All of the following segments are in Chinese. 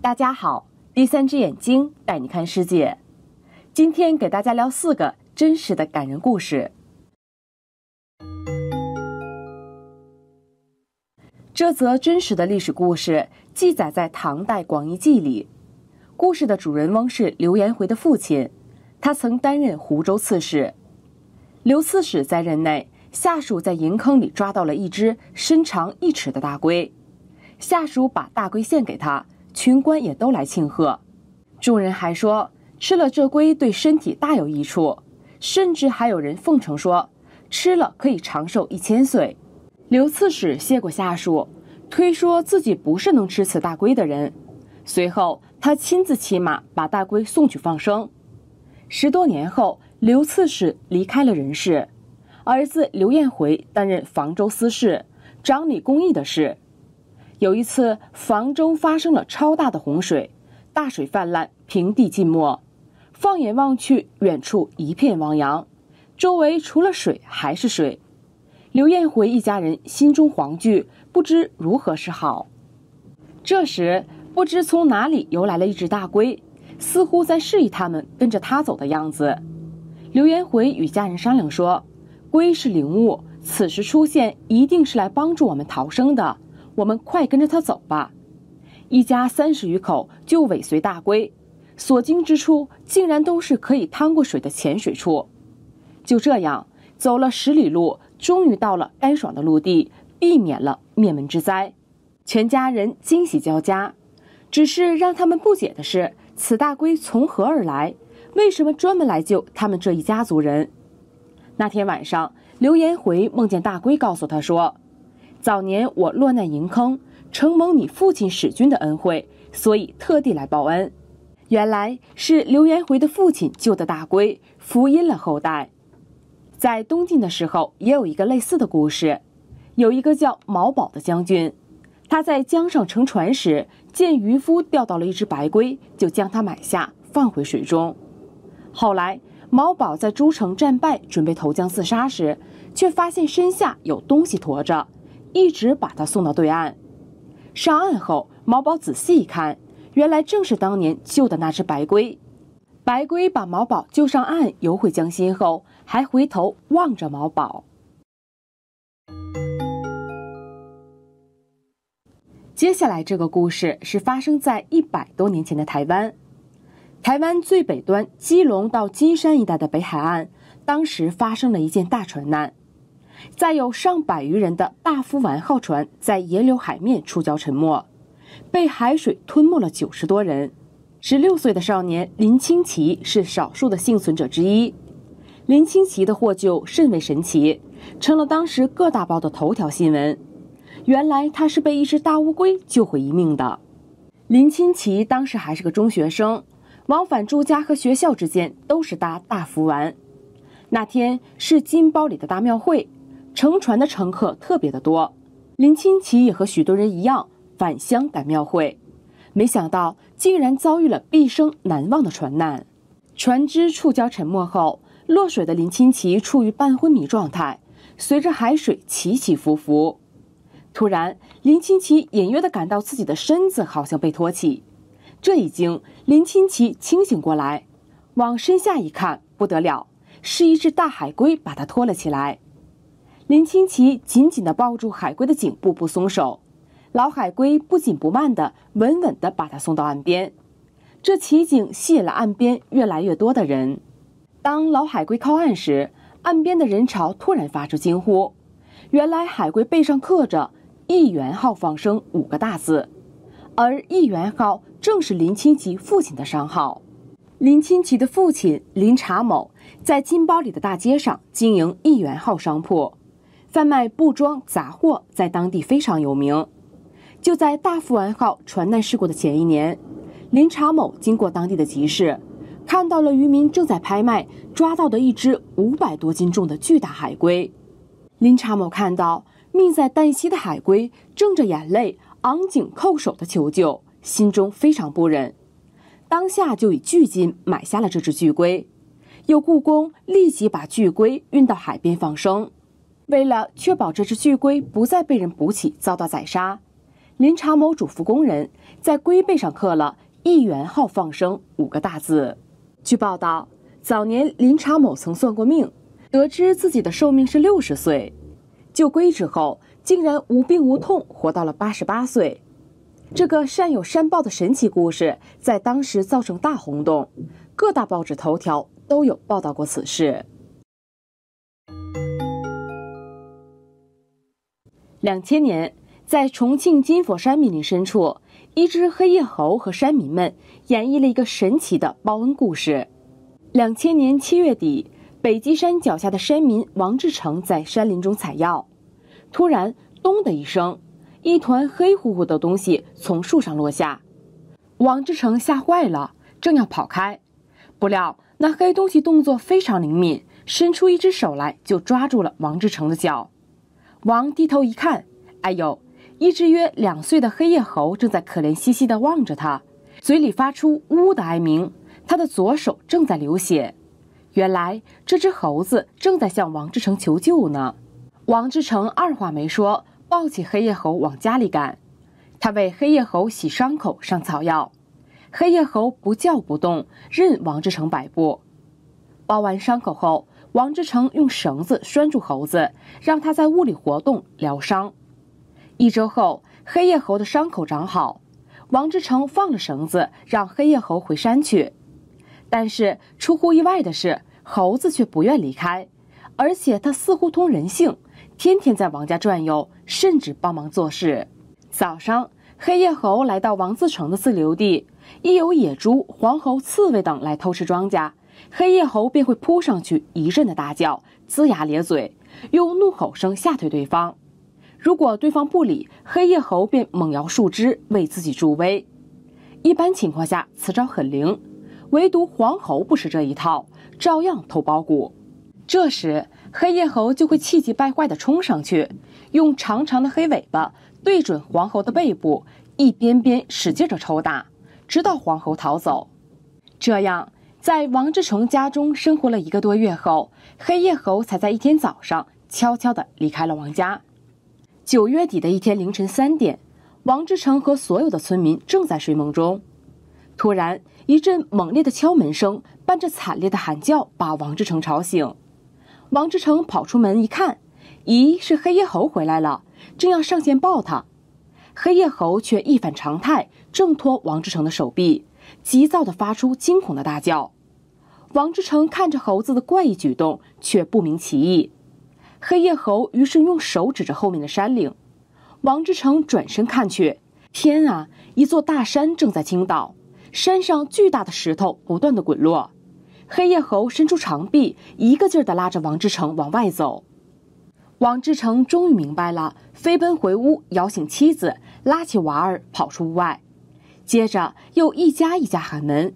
大家好，第三只眼睛带你看世界。今天给大家聊四个真实的感人故事。这则真实的历史故事记载在唐代《广义记》里。故事的主人翁是刘延回的父亲，他曾担任湖州刺史。刘刺史在任内，下属在营坑里抓到了一只身长一尺的大龟，下属把大龟献给他。群官也都来庆贺，众人还说吃了这龟对身体大有益处，甚至还有人奉承说吃了可以长寿一千岁。刘刺史谢过下属，推说自己不是能吃此大龟的人。随后，他亲自骑马把大龟送去放生。十多年后，刘刺史离开了人世，儿子刘彦回担任房州司事，掌理公益的事。有一次，房州发生了超大的洪水，大水泛滥，平地浸没。放眼望去，远处一片汪洋，周围除了水还是水。刘彦回一家人心中惶惧，不知如何是好。这时，不知从哪里游来了一只大龟，似乎在示意他们跟着它走的样子。刘彦回与家人商量说：“龟是灵物，此时出现，一定是来帮助我们逃生的。”我们快跟着他走吧，一家三十余口就尾随大龟，所经之处竟然都是可以趟过水的浅水处。就这样走了十里路，终于到了干爽的陆地，避免了灭门之灾。全家人惊喜交加，只是让他们不解的是，此大龟从何而来？为什么专门来救他们这一家族人？那天晚上，刘延回梦见大龟，告诉他说。早年我落难迎坑，承蒙你父亲史君的恩惠，所以特地来报恩。原来是刘元回的父亲救的大龟，福音了后代。在东晋的时候，也有一个类似的故事。有一个叫毛宝的将军，他在江上乘船时，见渔夫钓到了一只白龟，就将它买下放回水中。后来毛宝在诸城战败，准备投江自杀时，却发现身下有东西驮着。一直把他送到对岸。上岸后，毛宝仔细一看，原来正是当年救的那只白龟。白龟把毛宝救上岸，游回江心后，还回头望着毛宝。接下来这个故事是发生在一百多年前的台湾。台湾最北端基隆到金山一带的北海岸，当时发生了一件大船难。载有上百余人的大福丸号船在岩柳海面触礁沉没，被海水吞没了九十多人。十六岁的少年林清奇是少数的幸存者之一。林清奇的获救甚为神奇，成了当时各大报的头条新闻。原来他是被一只大乌龟救回一命的。林清奇当时还是个中学生，往返朱家和学校之间都是搭大福丸。那天是金包里的大庙会。乘船的乘客特别的多，林清奇也和许多人一样返乡赶庙会，没想到竟然遭遇了毕生难忘的船难。船只触礁沉没后，落水的林清奇处于半昏迷状态，随着海水起起伏伏。突然，林清奇隐约的感到自己的身子好像被托起，这一惊，林清奇清醒过来，往身下一看，不得了，是一只大海龟把他托了起来。林清奇紧紧地抱住海龟的颈部不松手，老海龟不紧不慢地稳稳地把他送到岸边。这奇景吸引了岸边越来越多的人。当老海龟靠岸时，岸边的人潮突然发出惊呼。原来海龟背上刻着“一元号放生”五个大字，而“一元号”正是林清奇父亲的商号。林清奇的父亲林查某在金包里的大街上经营“一元号”商铺。贩卖布装杂货在当地非常有名。就在“大富丸”号船难事故的前一年，林查某经过当地的集市，看到了渔民正在拍卖抓到的一只五百多斤重的巨大海龟。林查某看到命在旦夕的海龟，正着眼泪昂颈叩首的求救，心中非常不忍，当下就以巨金买下了这只巨龟，有雇宫立即把巨龟运到海边放生。为了确保这只巨龟不再被人捕起遭到宰杀，林查某嘱咐工人在龟背上刻了“议员号放生”五个大字。据报道，早年林查某曾算过命，得知自己的寿命是六十岁，救龟之后竟然无病无痛活到了八十八岁。这个善有善报的神奇故事在当时造成大轰动，各大报纸头条都有报道过此事。两千年，在重庆金佛山密林深处，一只黑叶猴和山民们演绎了一个神奇的报恩故事。两千年七月底，北极山脚下的山民王志成在山林中采药，突然“咚”的一声，一团黑乎乎的东西从树上落下。王志成吓坏了，正要跑开，不料那黑东西动作非常灵敏，伸出一只手来就抓住了王志成的脚。王低头一看，哎呦，一只约两岁的黑夜猴正在可怜兮兮地望着他，嘴里发出呜的哀鸣。他的左手正在流血，原来这只猴子正在向王志成求救呢。王志成二话没说，抱起黑夜猴往家里赶。他为黑夜猴洗伤口、上草药，黑夜猴不叫不动，任王志成摆布。包完伤口后。王志成用绳子拴住猴子，让它在屋里活动疗伤。一周后，黑夜猴的伤口长好，王志成放了绳子，让黑夜猴回山去。但是出乎意外的是，猴子却不愿离开，而且它似乎通人性，天天在王家转悠，甚至帮忙做事。早上，黑夜猴来到王自成的自留地，一有野猪、黄猴、刺猬等来偷吃庄稼。黑叶猴便会扑上去，一阵的大叫，龇牙咧嘴，用怒吼声吓退对方。如果对方不理，黑叶猴便猛摇树枝为自己助威。一般情况下，此招很灵，唯独黄猴不识这一套，照样偷包谷。这时，黑叶猴就会气急败坏的冲上去，用长长的黑尾巴对准黄猴的背部，一边边使劲着抽打，直到黄猴逃走。这样。在王志成家中生活了一个多月后，黑夜猴才在一天早上悄悄地离开了王家。九月底的一天凌晨三点，王志成和所有的村民正在睡梦中，突然一阵猛烈的敲门声伴着惨烈的喊叫把王志成吵醒。王志成跑出门一看，咦，是黑夜猴回来了，正要上前抱他，黑夜猴却一反常态挣脱王志成的手臂，急躁地发出惊恐的大叫。王志成看着猴子的怪异举动，却不明其意。黑夜猴于是用手指着后面的山岭，王志成转身看去，天啊，一座大山正在倾倒，山上巨大的石头不断的滚落。黑夜猴伸出长臂，一个劲儿的拉着王志成往外走。王志成终于明白了，飞奔回屋，摇醒妻子，拉起娃儿跑出屋外，接着又一家一家喊门。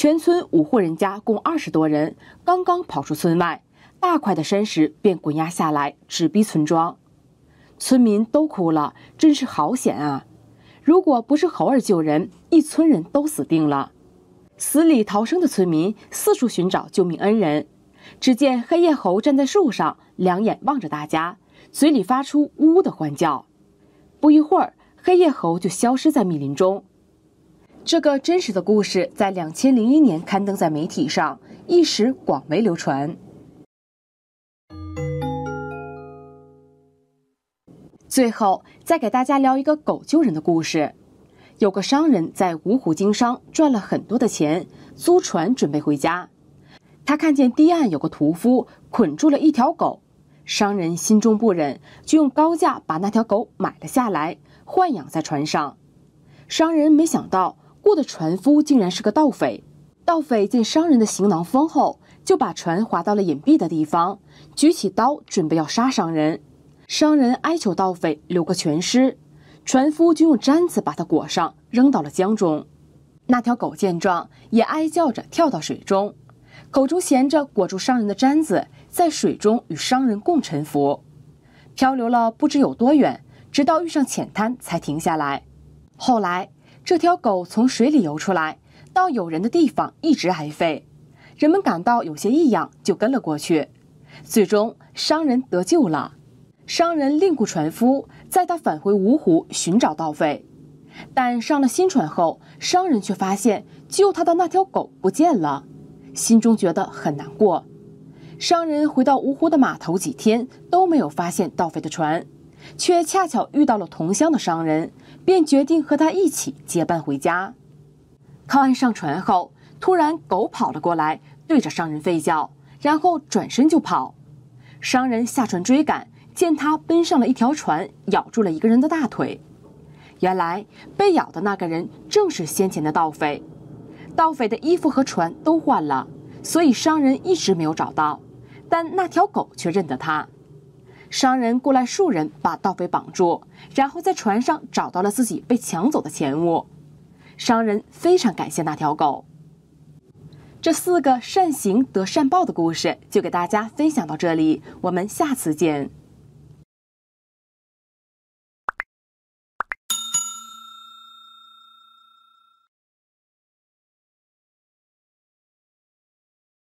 全村五户人家共二十多人，刚刚跑出村外，大块的山石便滚压下来，直逼村庄。村民都哭了，真是好险啊！如果不是猴儿救人，一村人都死定了。死里逃生的村民四处寻找救命恩人，只见黑夜猴站在树上，两眼望着大家，嘴里发出呜呜的欢叫。不一会儿，黑夜猴就消失在密林中。这个真实的故事在两千零一年刊登在媒体上，一时广为流传。最后再给大家聊一个狗救人的故事。有个商人，在芜湖经商，赚了很多的钱，租船准备回家。他看见堤岸有个屠夫，捆住了一条狗。商人心中不忍，就用高价把那条狗买了下来，豢养在船上。商人没想到。雇的船夫竟然是个盗匪，盗匪见商人的行囊丰厚，就把船划到了隐蔽的地方，举起刀准备要杀商人。商人哀求盗匪留个全尸，船夫就用毡子把他裹上，扔到了江中。那条狗见状也哀叫着跳到水中，口中衔着裹住商人的毡子，在水中与商人共沉浮，漂流了不知有多远，直到遇上浅滩才停下来。后来。这条狗从水里游出来，到有人的地方一直哀吠，人们感到有些异样，就跟了过去。最终商人得救了，商人另雇船夫，在他返回芜湖寻找盗匪，但上了新船后，商人却发现救他的那条狗不见了，心中觉得很难过。商人回到芜湖的码头，几天都没有发现盗匪的船，却恰巧遇到了同乡的商人。便决定和他一起结伴回家。靠岸上船后，突然狗跑了过来，对着商人吠叫，然后转身就跑。商人下船追赶，见他奔上了一条船，咬住了一个人的大腿。原来被咬的那个人正是先前的盗匪。盗匪的衣服和船都换了，所以商人一直没有找到。但那条狗却认得他。商人雇来，数人把盗匪绑住，然后在船上找到了自己被抢走的钱物。商人非常感谢那条狗。这四个善行得善报的故事就给大家分享到这里，我们下次见。